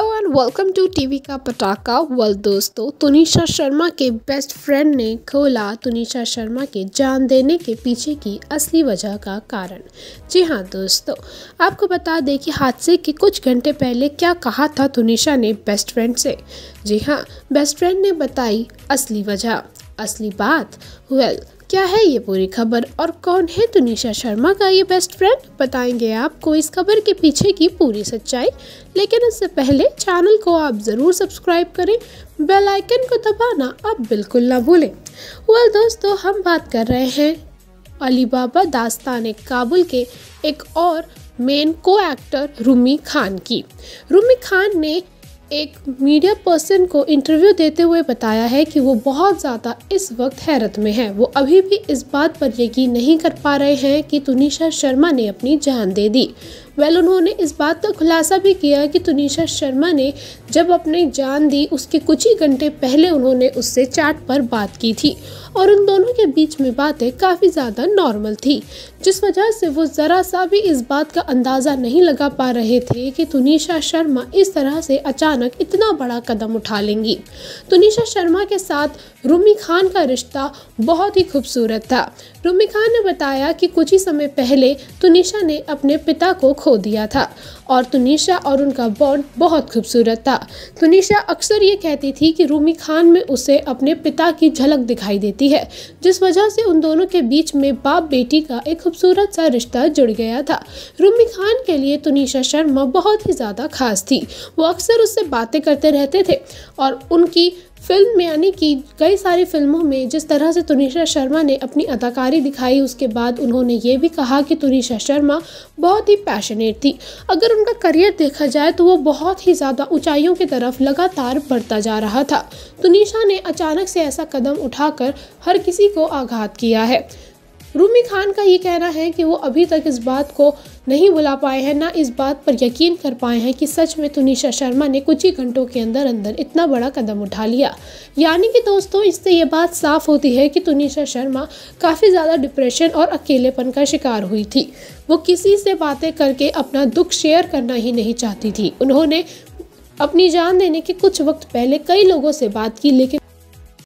hello and welcome to TV का पटाखा वल दोस्तों तुनिशा शर्मा के बेस्ट फ्रेंड ने खोला तुनिशा शर्मा के जान देने के पीछे की असली वजह का कारण जी हाँ दोस्तों आपको बता दें कि हादसे के कुछ घंटे पहले क्या कहा था तुनिशा ने बेस्ट फ्रेंड से जी हाँ बेस्ट फ्रेंड ने बताई असली वजह असली बात वेल well, क्या है ये पूरी खबर और कौन है तुनिशा शर्मा का ये बेस्ट फ्रेंड बताएंगे आपको इस खबर के पीछे की पूरी सच्चाई लेकिन उससे पहले चैनल को आप ज़रूर सब्सक्राइब करें बेल आइकन को दबाना आप बिल्कुल ना भूलें वेल दोस्तों हम बात कर रहे हैं अली बाबा दास्तान काबुल के एक और मेन को एक्टर रूमी खान की रूमी खान ने एक मीडिया पर्सन को इंटरव्यू देते हुए बताया है कि वो बहुत ज़्यादा इस वक्त हैरत में है वो अभी भी इस बात पर यकीन नहीं कर पा रहे हैं कि तुनिशा शर्मा ने अपनी जान दे दी वेल उन्होंने इस बात का खुलासा भी किया कि तुनिशा शर्मा ने जब अपनी जान दी उसके कुछ ही घंटे पहले उन्होंने उससे चैट पर बात की थी और उन दोनों के बीच में बातें काफ़ी ज़्यादा नॉर्मल थी जिस वजह से वो ज़रा सा भी इस बात का अंदाज़ा नहीं लगा पा रहे थे कि तुनिशा शर्मा इस तरह से अचानक इतना बड़ा कदम उठा लेंगी तुनिशा शर्मा के साथ रूमी खान का रिश्ता बहुत ही खूबसूरत था रूमी खान ने बताया कि कुछ ही समय पहले तुनिशा ने अपने पिता को खो खो दिया था और तुनिशा और उनका बॉन्ड बहुत खूबसूरत था तुनिशा अक्सर ये कहती थी कि रूमी खान में उसे अपने पिता की झलक दिखाई देती है जिस वजह से उन दोनों के बीच में बाप बेटी का एक खूबसूरत सा रिश्ता जुड़ गया था रूमी खान के लिए तुनिशा शर्मा बहुत ही ज़्यादा खास थी वो अक्सर उससे बातें करते रहते थे और उनकी फिल्म यानी कि कई सारी फिल्मों में जिस तरह से तुनिशा शर्मा ने अपनी अदाकारी दिखाई उसके बाद उन्होंने ये भी कहा कि तुनिशा शर्मा बहुत ही पैशनेट थी अगर उनका करियर देखा जाए तो वो बहुत ही ज़्यादा ऊंचाइयों की तरफ लगातार बढ़ता जा रहा था तुनिशा ने अचानक से ऐसा कदम उठाकर हर किसी को आघात किया है रूमी खान का ये कहना है कि वो अभी तक इस बात को नहीं बुला पाए हैं ना इस बात पर यकीन कर पाए हैं कि सच में तुनिशा शर्मा ने कुछ ही घंटों के अंदर अंदर इतना बड़ा कदम उठा लिया यानी कि दोस्तों इससे ये बात साफ होती है कि तुनिशा शर्मा काफ़ी ज़्यादा डिप्रेशन और अकेलेपन का शिकार हुई थी वो किसी से बातें करके अपना दुख शेयर करना ही नहीं चाहती थी उन्होंने अपनी जान देने के कुछ वक्त पहले कई लोगों से बात की लेकिन